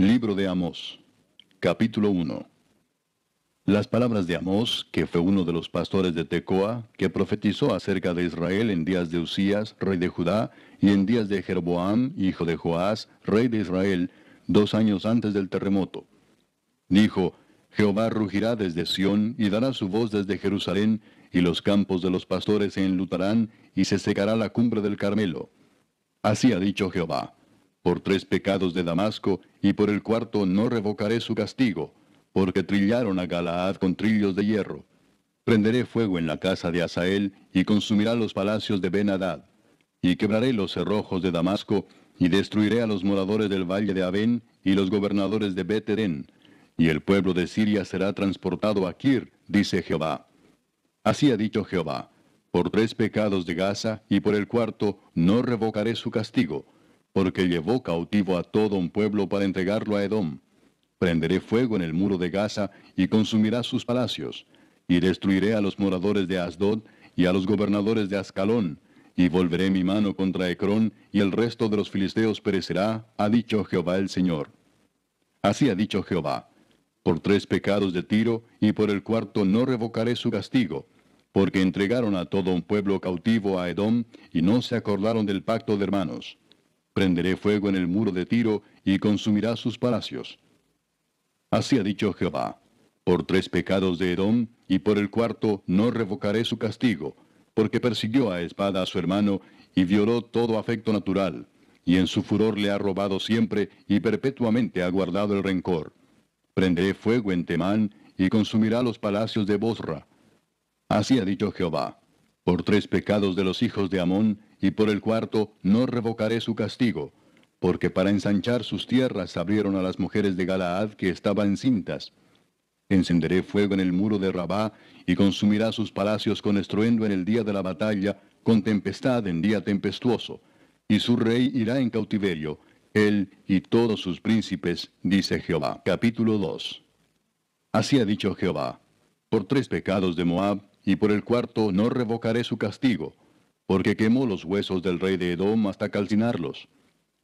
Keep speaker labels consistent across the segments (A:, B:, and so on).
A: Libro de Amós, capítulo 1. Las palabras de Amós, que fue uno de los pastores de Tecoa, que profetizó acerca de Israel en días de Usías, rey de Judá, y en días de Jeroboam, hijo de Joás, rey de Israel, dos años antes del terremoto. Dijo, Jehová rugirá desde Sión y dará su voz desde Jerusalén, y los campos de los pastores se enlutarán, y se secará la cumbre del Carmelo. Así ha dicho Jehová por tres pecados de Damasco, y por el cuarto no revocaré su castigo, porque trillaron a Galaad con trillos de hierro. Prenderé fuego en la casa de Asael, y consumirá los palacios de Ben-Hadad. Y quebraré los cerrojos de Damasco, y destruiré a los moradores del valle de Abén, y los gobernadores de Beterén. Y el pueblo de Siria será transportado a Kir, dice Jehová. Así ha dicho Jehová, por tres pecados de Gaza, y por el cuarto no revocaré su castigo, porque llevó cautivo a todo un pueblo para entregarlo a Edom. Prenderé fuego en el muro de Gaza y consumirá sus palacios, y destruiré a los moradores de Asdod y a los gobernadores de Ascalón, y volveré mi mano contra Ecrón, y el resto de los filisteos perecerá, ha dicho Jehová el Señor. Así ha dicho Jehová, por tres pecados de Tiro, y por el cuarto no revocaré su castigo, porque entregaron a todo un pueblo cautivo a Edom, y no se acordaron del pacto de hermanos. Prenderé fuego en el muro de Tiro y consumirá sus palacios. Así ha dicho Jehová, por tres pecados de Edom y por el cuarto no revocaré su castigo, porque persiguió a espada a su hermano y violó todo afecto natural, y en su furor le ha robado siempre y perpetuamente ha guardado el rencor. Prenderé fuego en Temán y consumirá los palacios de Bosra. Así ha dicho Jehová, por tres pecados de los hijos de Amón y por el cuarto, no revocaré su castigo, porque para ensanchar sus tierras abrieron a las mujeres de Galaad que estaban cintas. Encenderé fuego en el muro de Rabá, y consumirá sus palacios con estruendo en el día de la batalla, con tempestad en día tempestuoso. Y su rey irá en cautiverio, él y todos sus príncipes, dice Jehová. Capítulo 2. Así ha dicho Jehová, por tres pecados de Moab, y por el cuarto no revocaré su castigo, porque quemó los huesos del rey de Edom hasta calcinarlos.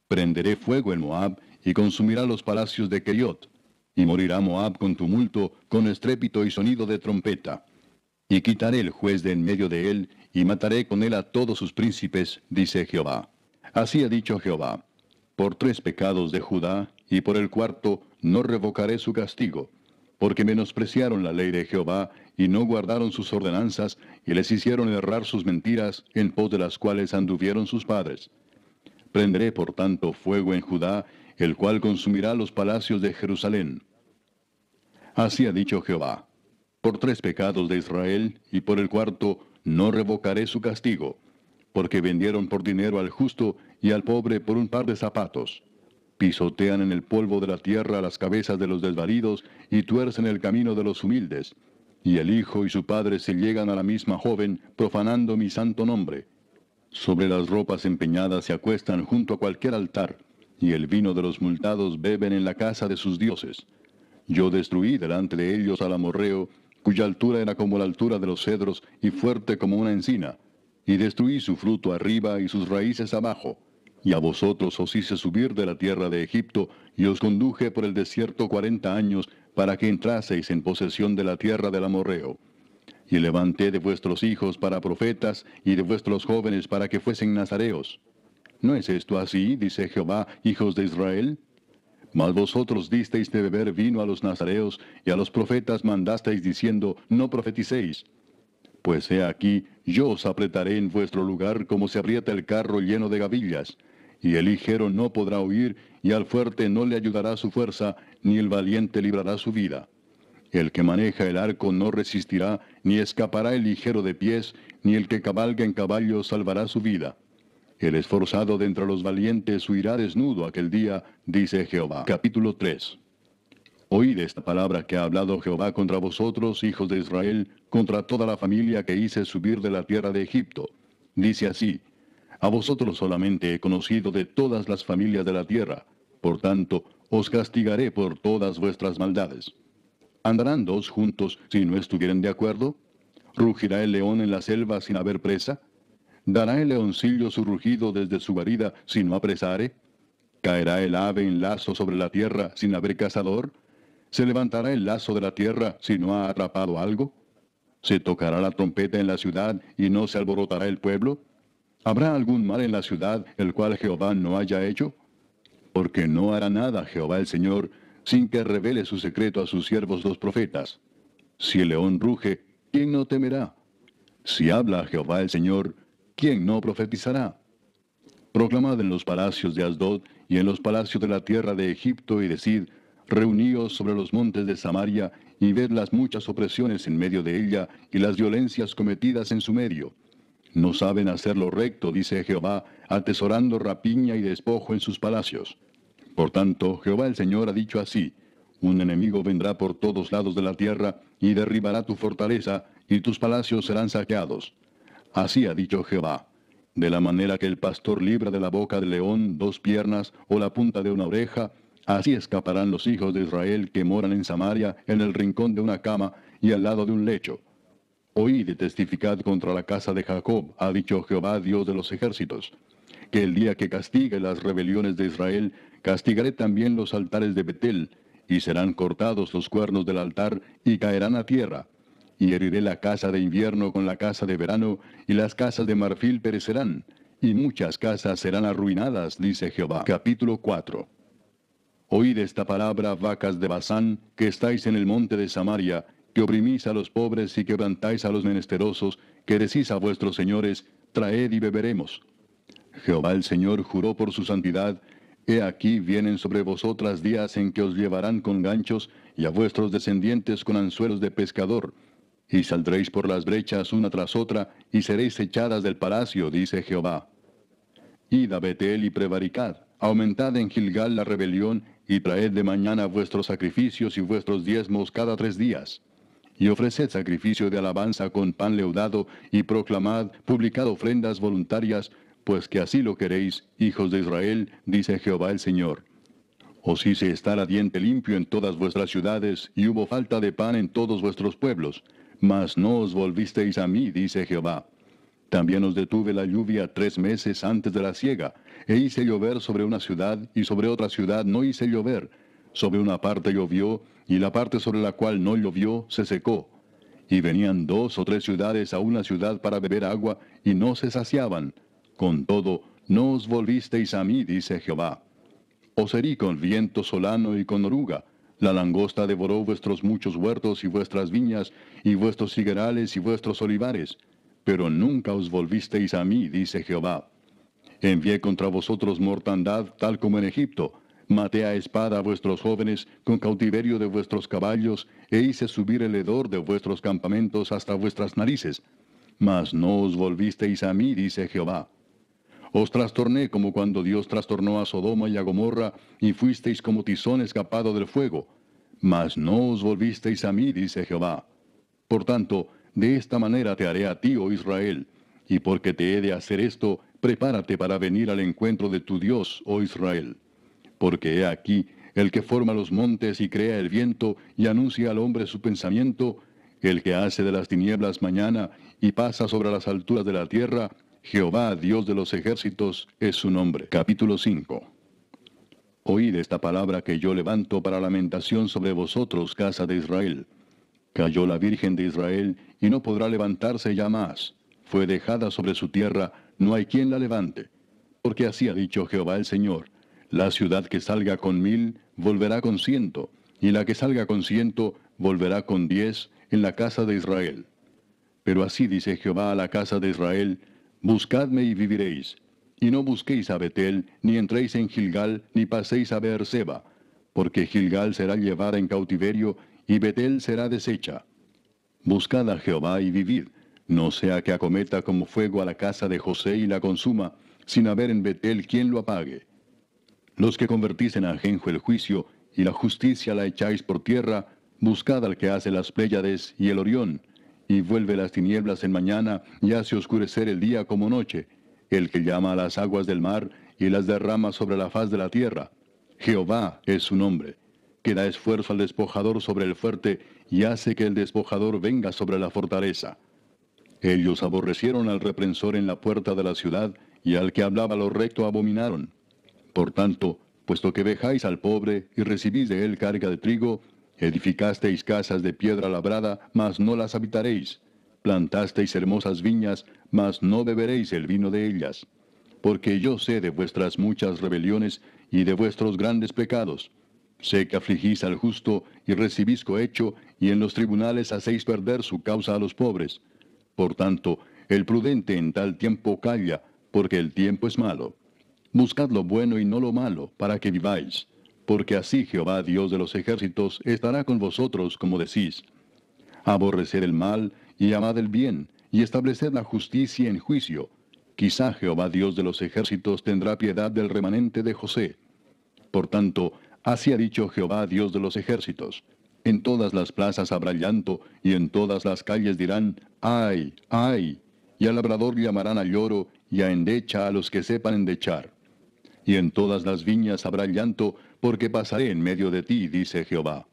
A: Prenderé fuego en Moab y consumirá los palacios de Queliot, y morirá Moab con tumulto, con estrépito y sonido de trompeta. Y quitaré el juez de en medio de él, y mataré con él a todos sus príncipes, dice Jehová. Así ha dicho Jehová, por tres pecados de Judá, y por el cuarto no revocaré su castigo, porque menospreciaron la ley de Jehová y no guardaron sus ordenanzas, y les hicieron errar sus mentiras, en pos de las cuales anduvieron sus padres. Prenderé, por tanto, fuego en Judá, el cual consumirá los palacios de Jerusalén. Así ha dicho Jehová, por tres pecados de Israel, y por el cuarto, no revocaré su castigo, porque vendieron por dinero al justo y al pobre por un par de zapatos. Pisotean en el polvo de la tierra las cabezas de los desvalidos y tuercen el camino de los humildes, y el hijo y su padre se llegan a la misma joven, profanando mi santo nombre. Sobre las ropas empeñadas se acuestan junto a cualquier altar, y el vino de los multados beben en la casa de sus dioses. Yo destruí delante de ellos al amorreo, cuya altura era como la altura de los cedros y fuerte como una encina, y destruí su fruto arriba y sus raíces abajo. Y a vosotros os hice subir de la tierra de Egipto, y os conduje por el desierto cuarenta años, para que entraseis en posesión de la tierra del amorreo. Y levanté de vuestros hijos para profetas y de vuestros jóvenes para que fuesen nazareos. ¿No es esto así? dice Jehová, hijos de Israel. Mas vosotros disteis de beber vino a los nazareos y a los profetas mandasteis diciendo, no profeticéis. Pues he aquí, yo os apretaré en vuestro lugar como se aprieta el carro lleno de gavillas. Y el ligero no podrá huir, y al fuerte no le ayudará su fuerza, ni el valiente librará su vida. El que maneja el arco no resistirá, ni escapará el ligero de pies, ni el que cabalga en caballo salvará su vida. El esforzado de entre los valientes huirá desnudo aquel día, dice Jehová. Capítulo 3. Oíd esta palabra que ha hablado Jehová contra vosotros, hijos de Israel, contra toda la familia que hice subir de la tierra de Egipto. Dice así, a vosotros solamente he conocido de todas las familias de la tierra. Por tanto, os castigaré por todas vuestras maldades. ¿Andarán dos juntos si no estuvieren de acuerdo? ¿Rugirá el león en la selva sin haber presa? ¿Dará el leoncillo su rugido desde su guarida si no apresare? ¿Caerá el ave en lazo sobre la tierra sin haber cazador? ¿Se levantará el lazo de la tierra si no ha atrapado algo? ¿Se tocará la trompeta en la ciudad y no se alborotará el pueblo? ¿Habrá algún mal en la ciudad el cual Jehová no haya hecho? Porque no hará nada Jehová el Señor sin que revele su secreto a sus siervos los profetas. Si el león ruge, ¿quién no temerá? Si habla Jehová el Señor, ¿quién no profetizará? Proclamad en los palacios de Asdod y en los palacios de la tierra de Egipto y decid, reuníos sobre los montes de Samaria y ved las muchas opresiones en medio de ella y las violencias cometidas en su medio. No saben hacer lo recto, dice Jehová, atesorando rapiña y despojo en sus palacios. Por tanto, Jehová el Señor ha dicho así, un enemigo vendrá por todos lados de la tierra y derribará tu fortaleza y tus palacios serán saqueados. Así ha dicho Jehová. De la manera que el pastor libra de la boca del león dos piernas o la punta de una oreja, así escaparán los hijos de Israel que moran en Samaria en el rincón de una cama y al lado de un lecho. Oíd y testificad contra la casa de Jacob, ha dicho Jehová, Dios de los ejércitos, que el día que castigue las rebeliones de Israel Castigaré también los altares de Betel, y serán cortados los cuernos del altar, y caerán a tierra. Y heriré la casa de invierno con la casa de verano, y las casas de marfil perecerán, y muchas casas serán arruinadas, dice Jehová. Capítulo 4. Oíd esta palabra, vacas de Bazán, que estáis en el monte de Samaria, que oprimís a los pobres y quebrantáis a los menesterosos, que decís a vuestros señores, traed y beberemos. Jehová el Señor juró por su santidad, He aquí vienen sobre vosotras días en que os llevarán con ganchos y a vuestros descendientes con anzuelos de pescador. Y saldréis por las brechas una tras otra y seréis echadas del palacio, dice Jehová. Id a Betel y prevaricad, aumentad en Gilgal la rebelión y traed de mañana vuestros sacrificios y vuestros diezmos cada tres días. Y ofreced sacrificio de alabanza con pan leudado y proclamad, publicad ofrendas voluntarias pues que así lo queréis, hijos de Israel, dice Jehová el Señor. Os hice estar a diente limpio en todas vuestras ciudades, y hubo falta de pan en todos vuestros pueblos, mas no os volvisteis a mí, dice Jehová. También os detuve la lluvia tres meses antes de la siega, e hice llover sobre una ciudad, y sobre otra ciudad no hice llover. Sobre una parte llovió, y la parte sobre la cual no llovió se secó. Y venían dos o tres ciudades a una ciudad para beber agua, y no se saciaban con todo, no os volvisteis a mí, dice Jehová. Os herí con viento solano y con oruga. La langosta devoró vuestros muchos huertos y vuestras viñas, y vuestros higuerales y vuestros olivares. Pero nunca os volvisteis a mí, dice Jehová. Envié contra vosotros mortandad, tal como en Egipto. Maté a espada a vuestros jóvenes, con cautiverio de vuestros caballos, e hice subir el hedor de vuestros campamentos hasta vuestras narices. Mas no os volvisteis a mí, dice Jehová. Os trastorné como cuando Dios trastornó a Sodoma y a Gomorra, y fuisteis como tizón escapado del fuego. Mas no os volvisteis a mí, dice Jehová. Por tanto, de esta manera te haré a ti, oh Israel, y porque te he de hacer esto, prepárate para venir al encuentro de tu Dios, oh Israel. Porque he aquí, el que forma los montes y crea el viento y anuncia al hombre su pensamiento, el que hace de las tinieblas mañana y pasa sobre las alturas de la tierra Jehová, Dios de los ejércitos, es su nombre. Capítulo 5. Oíd esta palabra que yo levanto para lamentación sobre vosotros, casa de Israel. Cayó la Virgen de Israel y no podrá levantarse ya más. Fue dejada sobre su tierra, no hay quien la levante. Porque así ha dicho Jehová el Señor. La ciudad que salga con mil, volverá con ciento, y la que salga con ciento, volverá con diez en la casa de Israel. Pero así dice Jehová a la casa de Israel, Buscadme y viviréis, y no busquéis a Betel, ni entréis en Gilgal, ni paséis a Beerseba, porque Gilgal será llevada en cautiverio, y Betel será deshecha. Buscad a Jehová y vivid, no sea que acometa como fuego a la casa de José y la consuma, sin haber en Betel quien lo apague. Los que convertís en ajenjo el juicio, y la justicia la echáis por tierra, buscad al que hace las Pléyades y el Orión, y vuelve las tinieblas en mañana y hace oscurecer el día como noche, el que llama a las aguas del mar y las derrama sobre la faz de la tierra. Jehová es su nombre, que da esfuerzo al despojador sobre el fuerte y hace que el despojador venga sobre la fortaleza. Ellos aborrecieron al reprensor en la puerta de la ciudad y al que hablaba lo recto abominaron. Por tanto, puesto que vejáis al pobre y recibís de él carga de trigo, Edificasteis casas de piedra labrada, mas no las habitaréis. Plantasteis hermosas viñas, mas no beberéis el vino de ellas. Porque yo sé de vuestras muchas rebeliones y de vuestros grandes pecados. Sé que afligís al justo y recibís cohecho, y en los tribunales hacéis perder su causa a los pobres. Por tanto, el prudente en tal tiempo calla, porque el tiempo es malo. Buscad lo bueno y no lo malo, para que viváis porque así Jehová Dios de los ejércitos estará con vosotros como decís. Aborrecer el mal y amad el bien, y establecer la justicia en juicio. Quizá Jehová Dios de los ejércitos tendrá piedad del remanente de José. Por tanto, así ha dicho Jehová Dios de los ejércitos. En todas las plazas habrá llanto, y en todas las calles dirán, ay, ay, y al labrador llamarán a lloro, y a endecha a los que sepan endechar. Y en todas las viñas habrá llanto, porque pasaré en medio de ti, dice Jehová.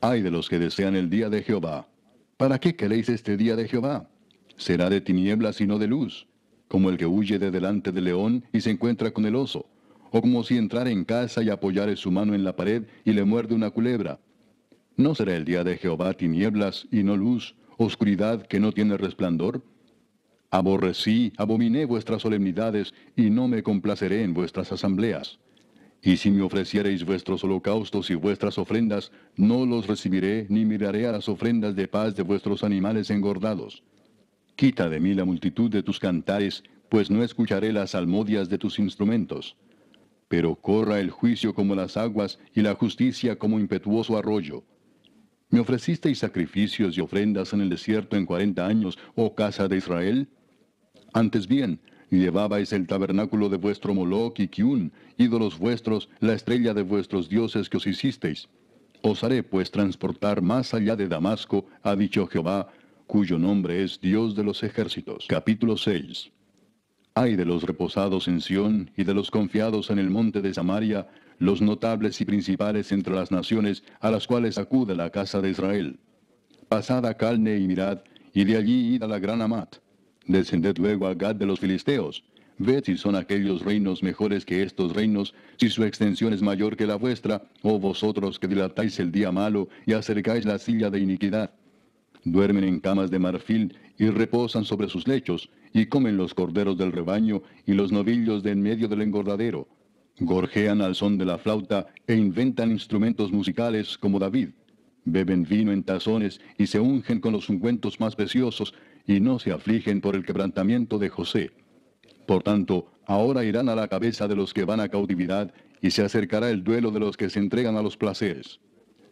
A: Ay de los que desean el día de Jehová. ¿Para qué queréis este día de Jehová? Será de tinieblas y no de luz, como el que huye de delante del león y se encuentra con el oso, o como si entrara en casa y apoyare su mano en la pared y le muerde una culebra. ¿No será el día de Jehová tinieblas y no luz, oscuridad que no tiene resplandor? Aborrecí, abominé vuestras solemnidades, y no me complaceré en vuestras asambleas. Y si me ofreciereis vuestros holocaustos y vuestras ofrendas, no los recibiré, ni miraré a las ofrendas de paz de vuestros animales engordados. Quita de mí la multitud de tus cantares, pues no escucharé las salmodias de tus instrumentos. Pero corra el juicio como las aguas y la justicia como impetuoso arroyo. ¿Me ofrecisteis sacrificios y ofrendas en el desierto en cuarenta años, oh casa de Israel? Antes bien, llevabais el tabernáculo de vuestro Moloch y Kiun, ídolos vuestros, la estrella de vuestros dioses que os hicisteis. Os haré pues transportar más allá de Damasco, ha dicho Jehová, cuyo nombre es Dios de los ejércitos. Capítulo 6. Ay de los reposados en Sión y de los confiados en el monte de Samaria, los notables y principales entre las naciones a las cuales acude la casa de Israel. Pasad a Calne y mirad, y de allí id a la gran Amat. Descended luego a Gad de los Filisteos. Ved si son aquellos reinos mejores que estos reinos, si su extensión es mayor que la vuestra, o vosotros que dilatáis el día malo y acercáis la silla de iniquidad. Duermen en camas de marfil y reposan sobre sus lechos, y comen los corderos del rebaño y los novillos de en medio del engordadero. Gorjean al son de la flauta e inventan instrumentos musicales como David. Beben vino en tazones y se ungen con los ungüentos más preciosos y no se afligen por el quebrantamiento de José. Por tanto, ahora irán a la cabeza de los que van a cautividad, y se acercará el duelo de los que se entregan a los placeres.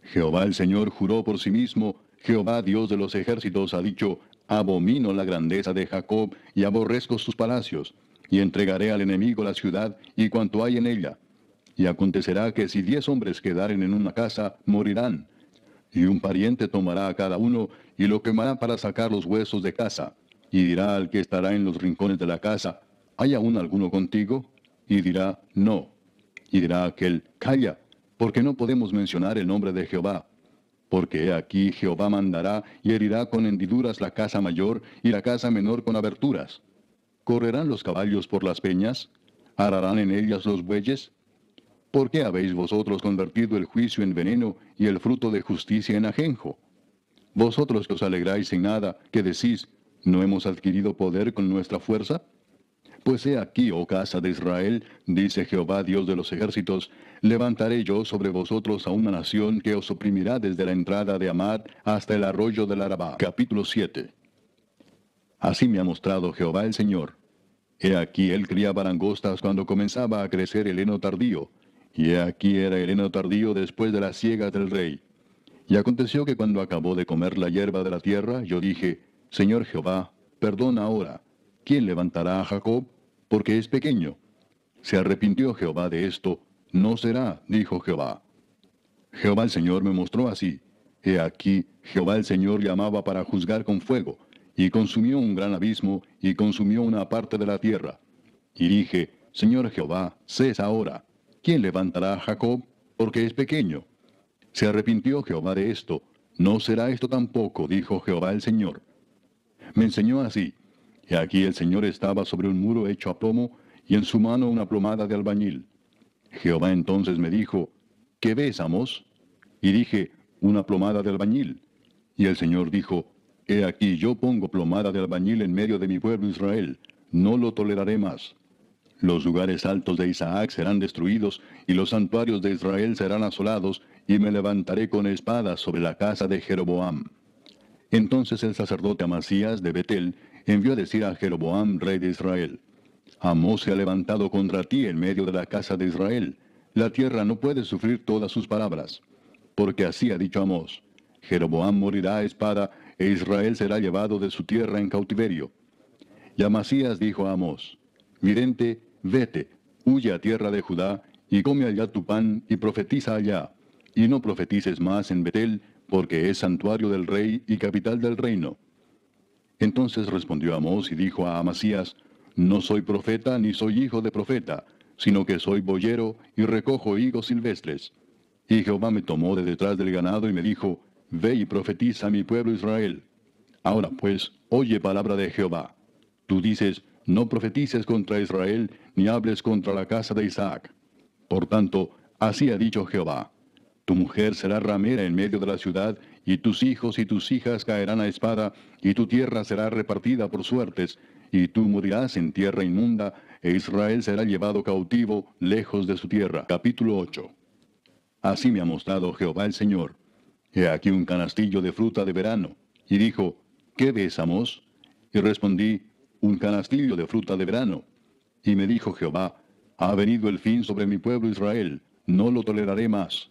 A: Jehová el Señor juró por sí mismo, Jehová Dios de los ejércitos ha dicho, abomino la grandeza de Jacob y aborrezco sus palacios, y entregaré al enemigo la ciudad y cuanto hay en ella. Y acontecerá que si diez hombres quedaren en una casa, morirán, y un pariente tomará a cada uno y lo quemará para sacar los huesos de casa. Y dirá al que estará en los rincones de la casa, ¿hay aún alguno contigo? Y dirá, no. Y dirá aquel, calla, porque no podemos mencionar el nombre de Jehová. Porque aquí Jehová mandará y herirá con hendiduras la casa mayor y la casa menor con aberturas. ¿Correrán los caballos por las peñas? ¿Ararán en ellas los bueyes? ¿Por qué habéis vosotros convertido el juicio en veneno y el fruto de justicia en ajenjo? Vosotros que os alegráis en nada, que decís, ¿no hemos adquirido poder con nuestra fuerza? Pues he aquí, oh casa de Israel, dice Jehová Dios de los ejércitos, levantaré yo sobre vosotros a una nación que os oprimirá desde la entrada de Amad hasta el arroyo del Arabá. Capítulo 7. Así me ha mostrado Jehová el Señor. He aquí él criaba langostas cuando comenzaba a crecer el heno tardío, y aquí era el heno tardío después de la siega del rey. Y aconteció que cuando acabó de comer la hierba de la tierra, yo dije, Señor Jehová, perdona ahora, ¿quién levantará a Jacob? Porque es pequeño. Se arrepintió Jehová de esto, no será, dijo Jehová. Jehová el Señor me mostró así. He aquí, Jehová el Señor llamaba para juzgar con fuego, y consumió un gran abismo, y consumió una parte de la tierra. Y dije, Señor Jehová, cesa ahora, ¿quién levantará a Jacob? Porque es pequeño. Se arrepintió Jehová de esto. No será esto tampoco, dijo Jehová el Señor. Me enseñó así. Y aquí el Señor estaba sobre un muro hecho a plomo, y en su mano una plomada de albañil. Jehová entonces me dijo, ¿qué ves, Amos? Y dije, una plomada de albañil. Y el Señor dijo, He aquí yo pongo plomada de albañil en medio de mi pueblo Israel, no lo toleraré más. Los lugares altos de Isaac serán destruidos, y los santuarios de Israel serán asolados, y me levantaré con espada sobre la casa de Jeroboam. Entonces el sacerdote Amasías de Betel envió a decir a Jeroboam, rey de Israel, Amós se ha levantado contra ti en medio de la casa de Israel. La tierra no puede sufrir todas sus palabras. Porque así ha dicho Amos, Jeroboam morirá a espada, e Israel será llevado de su tierra en cautiverio. Y Amasías dijo a Amos, Vidente, Vete, huye a tierra de Judá, y come allá tu pan, y profetiza allá. Y no profetices más en Betel, porque es santuario del rey y capital del reino. Entonces respondió Amós y dijo a Amasías, No soy profeta ni soy hijo de profeta, sino que soy boyero y recojo higos silvestres. Y Jehová me tomó de detrás del ganado y me dijo, Ve y profetiza a mi pueblo Israel. Ahora pues, oye palabra de Jehová. Tú dices, no profetices contra Israel, ni hables contra la casa de Isaac. Por tanto, así ha dicho Jehová, tu mujer será ramera en medio de la ciudad, y tus hijos y tus hijas caerán a espada, y tu tierra será repartida por suertes, y tú morirás en tierra inmunda, e Israel será llevado cautivo lejos de su tierra. Capítulo 8. Así me ha mostrado Jehová el Señor. He aquí un canastillo de fruta de verano. Y dijo, ¿qué ves, Y respondí, un canastillo de fruta de verano. Y me dijo Jehová, ha venido el fin sobre mi pueblo Israel, no lo toleraré más.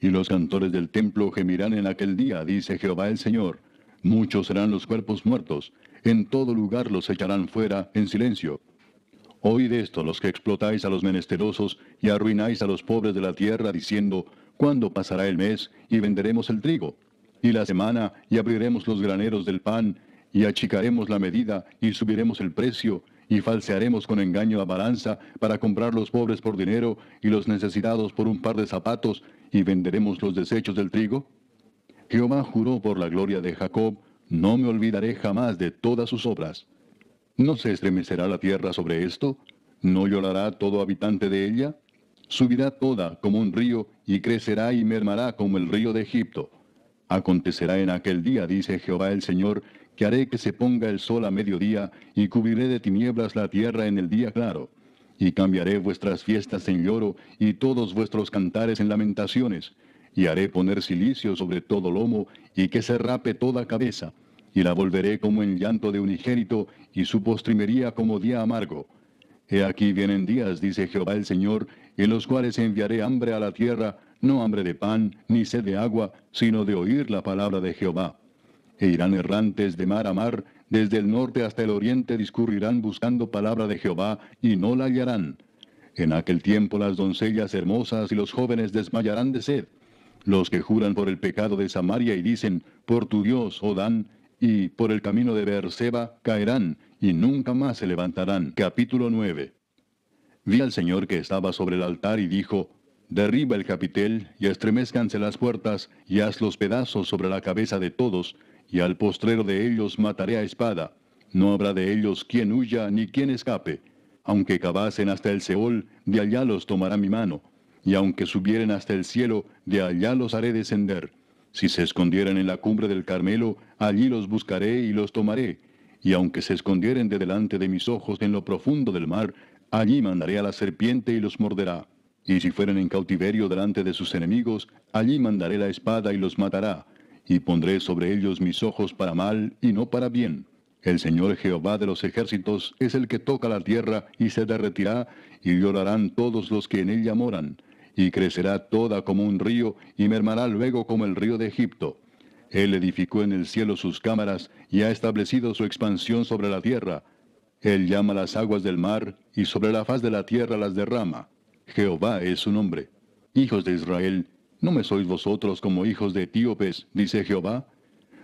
A: Y los cantores del templo gemirán en aquel día, dice Jehová el Señor. Muchos serán los cuerpos muertos, en todo lugar los echarán fuera en silencio. Oíd esto los que explotáis a los menesterosos y arruináis a los pobres de la tierra, diciendo, ¿cuándo pasará el mes y venderemos el trigo? Y la semana y abriremos los graneros del pan y achicaremos la medida y subiremos el precio y falsearemos con engaño la balanza para comprar los pobres por dinero y los necesitados por un par de zapatos y venderemos los desechos del trigo? Jehová juró por la gloria de Jacob, no me olvidaré jamás de todas sus obras. ¿No se estremecerá la tierra sobre esto? ¿No llorará todo habitante de ella? Subirá toda como un río y crecerá y mermará como el río de Egipto. Acontecerá en aquel día, dice Jehová el Señor, que haré que se ponga el sol a mediodía, y cubriré de tinieblas la tierra en el día claro. Y cambiaré vuestras fiestas en lloro, y todos vuestros cantares en lamentaciones. Y haré poner silicio sobre todo lomo, y que se rape toda cabeza. Y la volveré como en llanto de unigénito, y su postrimería como día amargo. He aquí vienen días, dice Jehová el Señor, en los cuales enviaré hambre a la tierra, no hambre de pan, ni sed de agua, sino de oír la palabra de Jehová. E irán errantes de mar a mar, desde el norte hasta el oriente discurrirán buscando palabra de Jehová, y no la hallarán. En aquel tiempo las doncellas hermosas y los jóvenes desmayarán de sed, los que juran por el pecado de Samaria y dicen, por tu Dios, Odán, oh y por el camino de Beerseba caerán, y nunca más se levantarán. Capítulo 9. Vi al Señor que estaba sobre el altar y dijo, Derriba el capitel, y estremezcanse las puertas, y haz los pedazos sobre la cabeza de todos, y al postrero de ellos mataré a espada. No habrá de ellos quien huya ni quien escape. Aunque cavasen hasta el Seol, de allá los tomará mi mano. Y aunque subieren hasta el cielo, de allá los haré descender. Si se escondieran en la cumbre del Carmelo, allí los buscaré y los tomaré. Y aunque se escondieren de delante de mis ojos en lo profundo del mar, allí mandaré a la serpiente y los morderá. Y si fueren en cautiverio delante de sus enemigos, allí mandaré la espada y los matará y pondré sobre ellos mis ojos para mal y no para bien. El Señor Jehová de los ejércitos es el que toca la tierra y se derretirá, y llorarán todos los que en ella moran, y crecerá toda como un río, y mermará luego como el río de Egipto. Él edificó en el cielo sus cámaras, y ha establecido su expansión sobre la tierra. Él llama las aguas del mar, y sobre la faz de la tierra las derrama. Jehová es su nombre. Hijos de Israel, ¿No me sois vosotros como hijos de etíopes? dice Jehová.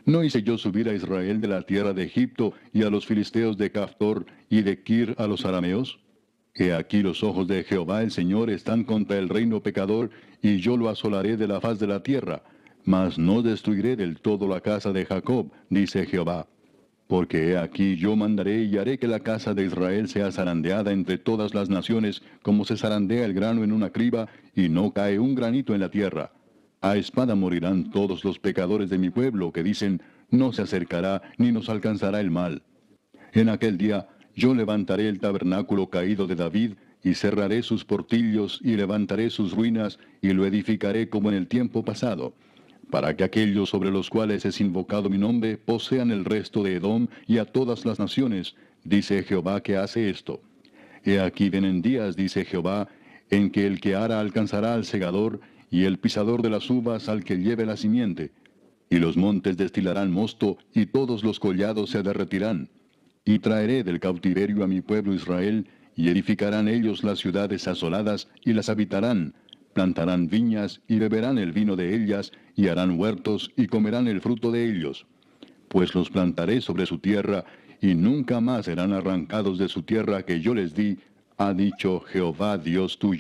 A: ¿No hice yo subir a Israel de la tierra de Egipto y a los filisteos de Caftor y de Kir a los arameos? He aquí los ojos de Jehová el Señor están contra el reino pecador, y yo lo asolaré de la faz de la tierra, mas no destruiré del todo la casa de Jacob, dice Jehová. Porque aquí yo mandaré y haré que la casa de Israel sea zarandeada entre todas las naciones, como se zarandea el grano en una criba, y no cae un granito en la tierra. A espada morirán todos los pecadores de mi pueblo, que dicen, no se acercará ni nos alcanzará el mal. En aquel día yo levantaré el tabernáculo caído de David, y cerraré sus portillos, y levantaré sus ruinas, y lo edificaré como en el tiempo pasado para que aquellos sobre los cuales es invocado mi nombre posean el resto de Edom y a todas las naciones, dice Jehová que hace esto. He aquí vienen días, dice Jehová, en que el que ara alcanzará al segador, y el pisador de las uvas al que lleve la simiente. Y los montes destilarán mosto, y todos los collados se derretirán. Y traeré del cautiverio a mi pueblo Israel, y edificarán ellos las ciudades asoladas, y las habitarán, plantarán viñas y beberán el vino de ellas, y harán huertos y comerán el fruto de ellos. Pues los plantaré sobre su tierra, y nunca más serán arrancados de su tierra que yo les di, ha dicho Jehová Dios tuyo.